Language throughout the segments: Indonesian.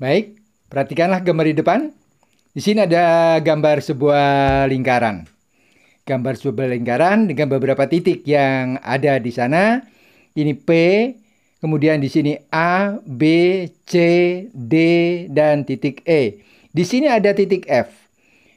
Baik, perhatikanlah gambar di depan. Di sini ada gambar sebuah lingkaran. Gambar sebuah lingkaran dengan beberapa titik yang ada di sana. Ini P, kemudian di sini A, B, C, D, dan titik E. Di sini ada titik F.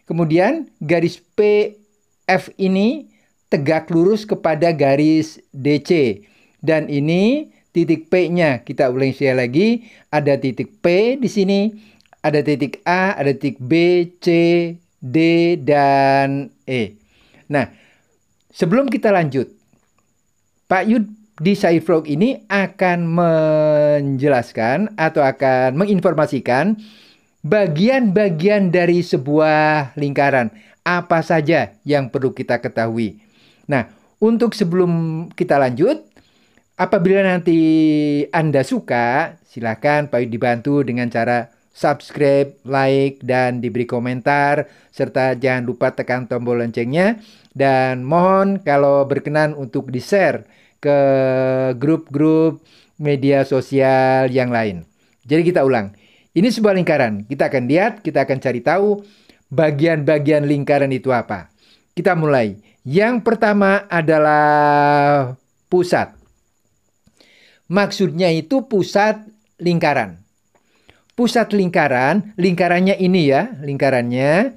Kemudian garis P, F ini tegak lurus kepada garis DC. Dan ini titik P-nya. Kita ulangi sekali lagi, ada titik P di sini, ada titik A, ada titik B, C, D, dan E. Nah, sebelum kita lanjut, Pak Yud di Cyfrog ini akan menjelaskan atau akan menginformasikan bagian-bagian dari sebuah lingkaran. Apa saja yang perlu kita ketahui. Nah, untuk sebelum kita lanjut, Apabila nanti Anda suka, silakan Pak Yudi dibantu dengan cara subscribe, like, dan diberi komentar. Serta jangan lupa tekan tombol loncengnya. Dan mohon kalau berkenan untuk di-share ke grup-grup media sosial yang lain. Jadi kita ulang. Ini sebuah lingkaran. Kita akan lihat, kita akan cari tahu bagian-bagian lingkaran itu apa. Kita mulai. Yang pertama adalah pusat. Maksudnya itu pusat lingkaran. Pusat lingkaran, lingkarannya ini ya, lingkarannya.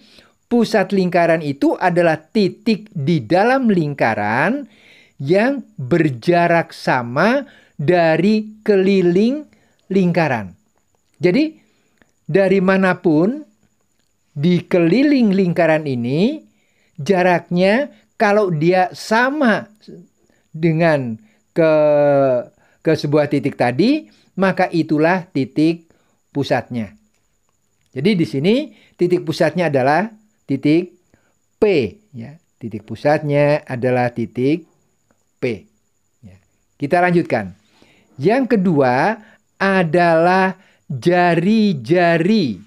Pusat lingkaran itu adalah titik di dalam lingkaran yang berjarak sama dari keliling lingkaran. Jadi, dari manapun di keliling lingkaran ini, jaraknya kalau dia sama dengan ke ke sebuah titik tadi, maka itulah titik pusatnya. Jadi di sini titik pusatnya adalah titik P. Ya. Titik pusatnya adalah titik P. Ya. Kita lanjutkan. Yang kedua adalah jari-jari.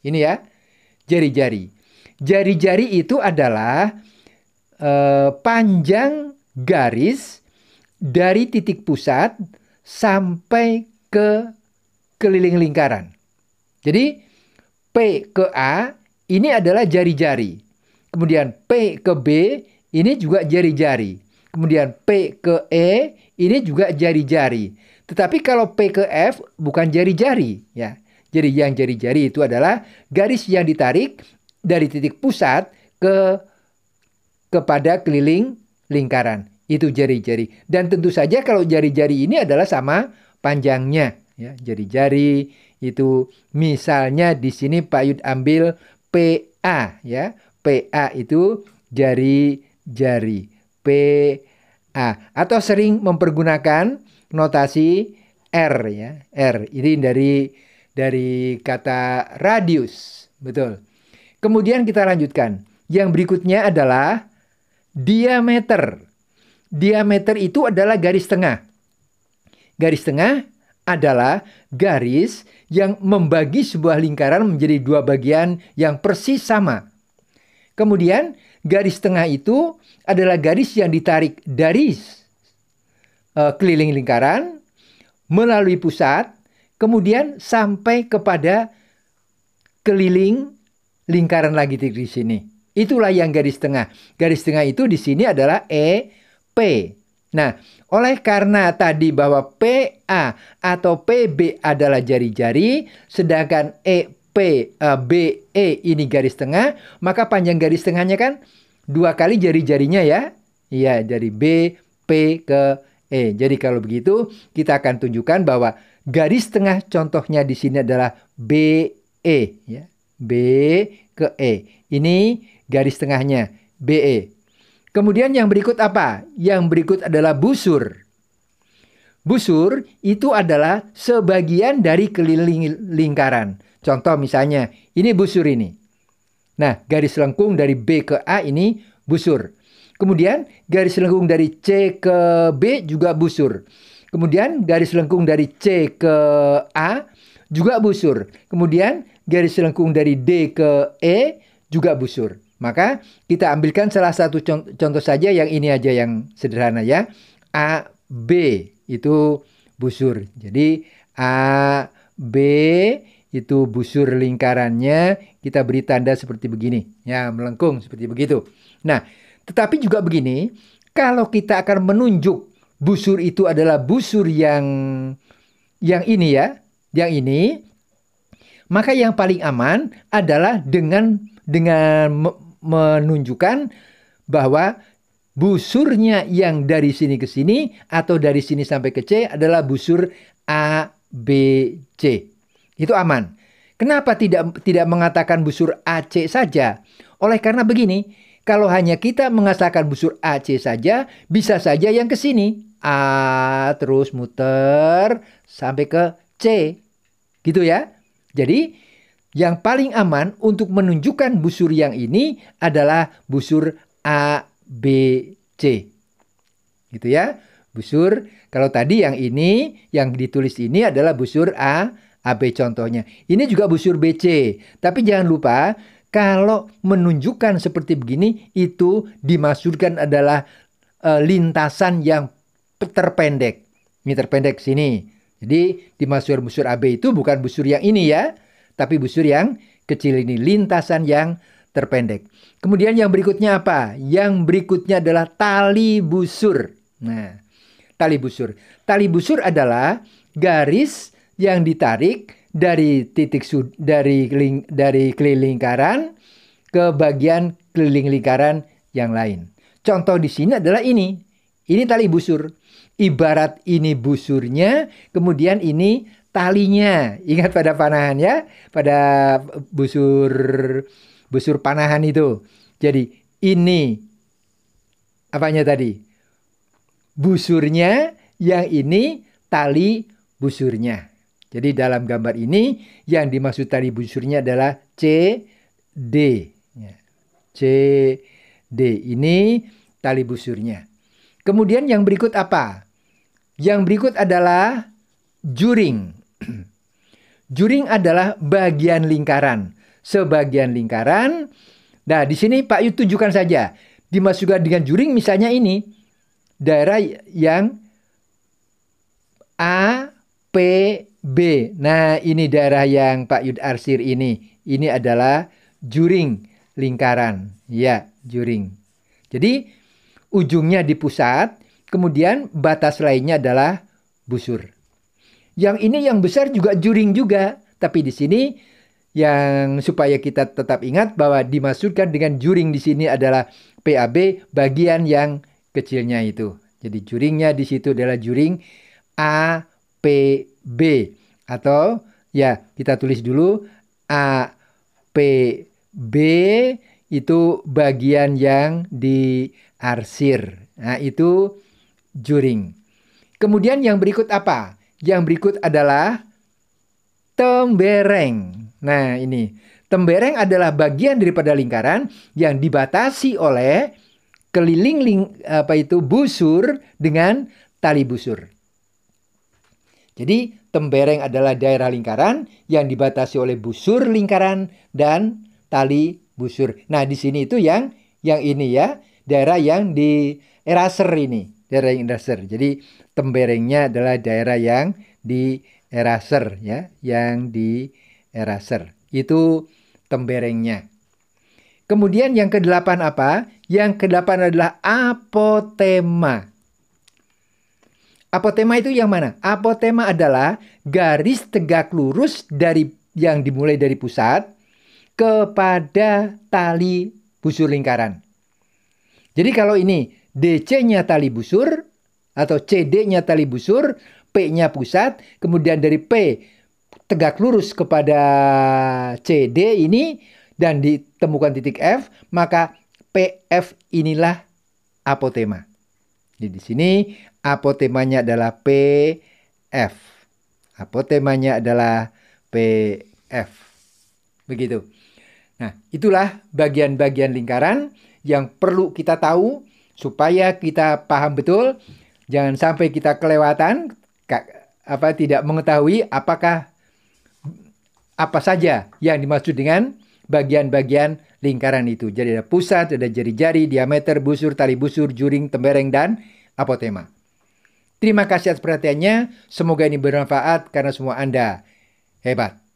Ini ya, jari-jari. Jari-jari itu adalah eh, panjang garis dari titik pusat sampai ke keliling lingkaran. Jadi P ke A ini adalah jari-jari. Kemudian P ke B ini juga jari-jari. Kemudian P ke E ini juga jari-jari. Tetapi kalau P ke F bukan jari-jari ya. Jadi yang jari-jari itu adalah garis yang ditarik dari titik pusat ke kepada keliling lingkaran itu jari-jari. Dan tentu saja kalau jari-jari ini adalah sama panjangnya. Ya, jari-jari itu misalnya di sini Pak Yud ambil PA ya. PA itu jari-jari. PA atau sering mempergunakan notasi R ya. R ini dari dari kata radius. Betul. Kemudian kita lanjutkan. Yang berikutnya adalah diameter Diameter itu adalah garis tengah. Garis tengah adalah garis yang membagi sebuah lingkaran menjadi dua bagian yang persis sama. Kemudian, garis tengah itu adalah garis yang ditarik dari uh, keliling lingkaran melalui pusat, kemudian sampai kepada keliling lingkaran lagi di sini. Itulah yang garis tengah. Garis tengah itu di sini adalah E P. Nah, oleh karena tadi bahwa PA atau PB adalah jari-jari, sedangkan EP, uh, e, BE ini garis tengah, maka panjang garis tengahnya kan dua kali jari-jarinya ya. Iya, dari B, P ke E. Jadi kalau begitu, kita akan tunjukkan bahwa garis tengah contohnya di sini adalah BE. Ya. B ke E. Ini garis tengahnya BE. Kemudian yang berikut apa? Yang berikut adalah busur. Busur itu adalah sebagian dari keliling lingkaran. Contoh misalnya, ini busur ini. Nah, garis lengkung dari B ke A ini busur. Kemudian garis lengkung dari C ke B juga busur. Kemudian garis lengkung dari C ke A juga busur. Kemudian garis lengkung dari D ke E juga busur. Maka kita ambilkan salah satu contoh saja yang ini aja yang sederhana ya. A, B itu busur. Jadi A, B itu busur lingkarannya kita beri tanda seperti begini. Ya, melengkung seperti begitu. Nah, tetapi juga begini, kalau kita akan menunjuk busur itu adalah busur yang yang ini ya, yang ini, maka yang paling aman adalah dengan dengan menunjukkan bahwa busurnya yang dari sini ke sini atau dari sini sampai ke C adalah busur A, B, C. Itu aman. Kenapa tidak tidak mengatakan busur AC saja? Oleh karena begini, kalau hanya kita mengatakan busur AC saja, bisa saja yang ke sini. A terus muter sampai ke C. Gitu ya. Jadi yang paling aman untuk menunjukkan busur yang ini adalah busur A, B, C. Gitu ya. Busur, kalau tadi yang ini, yang ditulis ini adalah busur A, a b contohnya. Ini juga busur b c Tapi jangan lupa, kalau menunjukkan seperti begini, itu dimaksudkan adalah e, lintasan yang terpendek. Ini terpendek sini. Jadi dimaksud busur a b itu bukan busur yang ini ya tapi busur yang kecil ini, lintasan yang terpendek. Kemudian yang berikutnya apa? Yang berikutnya adalah tali busur. Nah, tali busur. Tali busur adalah garis yang ditarik dari titik sud dari dari keliling lingkaran ke bagian keliling lingkaran yang lain. Contoh di sini adalah ini. Ini tali busur. Ibarat ini busurnya, kemudian ini talinya. Ingat pada panahan ya, pada busur busur panahan itu. Jadi ini apanya tadi? Busurnya, yang ini tali busurnya. Jadi dalam gambar ini yang dimaksud tali busurnya adalah C D. Ya. C D ini tali busurnya. Kemudian yang berikut apa? Yang berikut adalah juring. Juring adalah bagian lingkaran, sebagian lingkaran. Nah, di sini Pak Yu tunjukkan saja. Dimasukkan dengan juring misalnya ini. Daerah yang A, P, B. Nah, ini daerah yang Pak Yud arsir ini. Ini adalah juring lingkaran. Ya, juring. Jadi, ujungnya di pusat, kemudian batas lainnya adalah busur. Yang ini yang besar juga juring juga, tapi di sini yang supaya kita tetap ingat bahwa dimaksudkan dengan juring di sini adalah PAB bagian yang kecilnya itu. Jadi juringnya di situ adalah juring APB atau ya kita tulis dulu APB itu bagian yang diarsir. Nah, itu juring. Kemudian yang berikut apa? Yang berikut adalah tembereng. Nah, ini. Tembereng adalah bagian daripada lingkaran yang dibatasi oleh keliling ling, apa itu busur dengan tali busur. Jadi, tembereng adalah daerah lingkaran yang dibatasi oleh busur lingkaran dan tali busur. Nah, di sini itu yang yang ini ya, daerah yang di eraser ini daerah yang eraser. Jadi temberengnya adalah daerah yang di eraser ya, yang di eraser. Itu temberengnya. Kemudian yang kedelapan apa? Yang kedelapan adalah apotema. Apotema itu yang mana? Apotema adalah garis tegak lurus dari yang dimulai dari pusat kepada tali busur lingkaran. Jadi kalau ini DC-nya tali busur atau CD-nya tali busur, P-nya pusat, kemudian dari P tegak lurus kepada CD ini dan ditemukan titik F, maka PF inilah apotema. Jadi di sini apotemanya adalah PF. Apotemanya adalah PF. Begitu. Nah, itulah bagian-bagian lingkaran yang perlu kita tahu supaya kita paham betul, jangan sampai kita kelewatan apa tidak mengetahui apakah apa saja yang dimaksud dengan bagian-bagian lingkaran itu. Jadi ada pusat, ada jari-jari, diameter, busur, tali busur, juring, tembereng dan apotema. Terima kasih atas perhatiannya. Semoga ini bermanfaat karena semua Anda hebat.